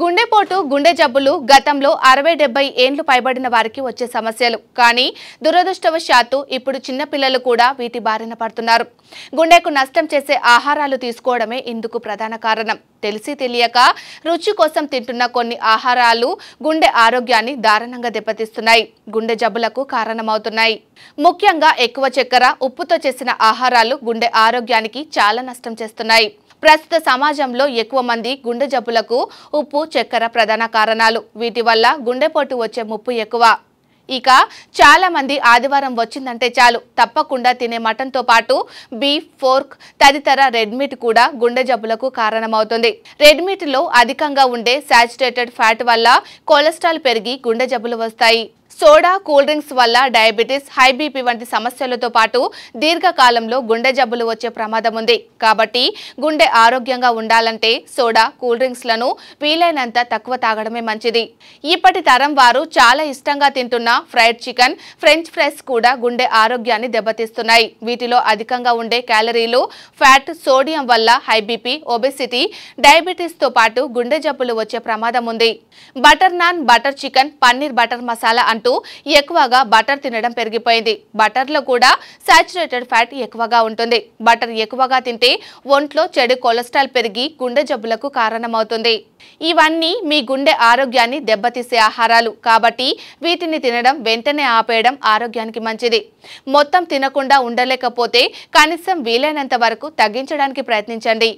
గుండెపోటు గుండె జబ్బులు గతంలో అరవై డెబ్బై ఏండ్లు పైబడిన వారికి వచ్చే సమస్యలు కానీ దురదృష్టవశాత్తు ఇప్పుడు చిన్నపిల్లలు కూడా వీటి బారిన పడుతున్నారు గుండెకు నష్టం చేసే ఆహారాలు తీసుకోవడమే ఇందుకు ప్రధాన కారణం తెలిసి తెలియక రుచి కోసం తింటున్న కొన్ని ఆహారాలు గుండె ఆరోగ్యాన్ని దారుణంగా దెబ్బతీస్తున్నాయి గుండె జబ్బులకు కారణమవుతున్నాయి ముఖ్యంగా ఎక్కువ చక్కెర ఉప్పుతో చేసిన ఆహారాలు గుండె ఆరోగ్యానికి చాలా నష్టం చేస్తున్నాయి ప్రస్తుత సమాజంలో ఎక్కువ మంది గుండె జబ్బులకు ఉప్పు చక్కెర ప్రధాన కారణాలు వీటి వల్ల గుండెపోటు వచ్చే ముప్పు ఎక్కువ ఇక చాలా మంది ఆదివారం వచ్చిందంటే చాలు తప్పకుండా తినే మటన్తో పాటు బీఫ్ ఫోర్క్ తదితర రెడ్మీట్ కూడా గుండె జబ్బులకు కారణమవుతుంది రెడ్ అధికంగా ఉండే శాచురేటెడ్ ఫ్యాట్ వల్ల కొలెస్ట్రాల్ పెరిగి గుండె జబ్బులు వస్తాయి సోడా కూల్ డ్రింక్స్ వల్ల డయాబెటీస్ హైబీపీ వంటి సమస్యలతో పాటు దీర్ఘకాలంలో గుండె జబ్బులు వచ్చే ప్రమాదం ఉంది కాబట్టి గుండె ఆరోగ్యంగా ఉండాలంటే సోడా కూల్ డ్రింక్స్లను వీలైనంత తక్కువ తాగడమే మంచిది ఇప్పటి తరం వారు చాలా ఇష్టంగా తింటున్న ఫ్రైడ్ చికెన్ ఫ్రెంచ్ ఫ్రైస్ కూడా గుండె ఆరోగ్యాన్ని దెబ్బతీస్తున్నాయి వీటిలో అధికంగా ఉండే క్యాలరీలు ఫ్యాట్ సోడియం వల్ల హైబీపీ ఒబెసిటీ డయాబెటీస్తో పాటు గుండె జబ్బులు వచ్చే ప్రమాదం ఉంది butter naan butter chicken paneer butter masala అంటూ అంటూ ఎక్కువగా బటర్ తినడం పెరిగిపోయింది బటర్లో కూడా సాచురేటెడ్ ఫ్యాట్ ఎక్కువగా ఉంటుంది బటర్ ఎక్కువగా తింటే ఒంట్లో చెడు కొలెస్ట్రాల్ పెరిగి గుండె జబ్బులకు కారణమవుతుంది ఇవన్నీ మీ గుండె ఆరోగ్యాన్ని దెబ్బతీసే ఆహారాలు కాబట్టి వీటిని తినడం వెంటనే ఆపేయడం ఆరోగ్యానికి మంచిది మొత్తం తినకుండా ఉండలేకపోతే కనీసం వీలైనంత వరకు తగ్గించడానికి ప్రయత్నించండి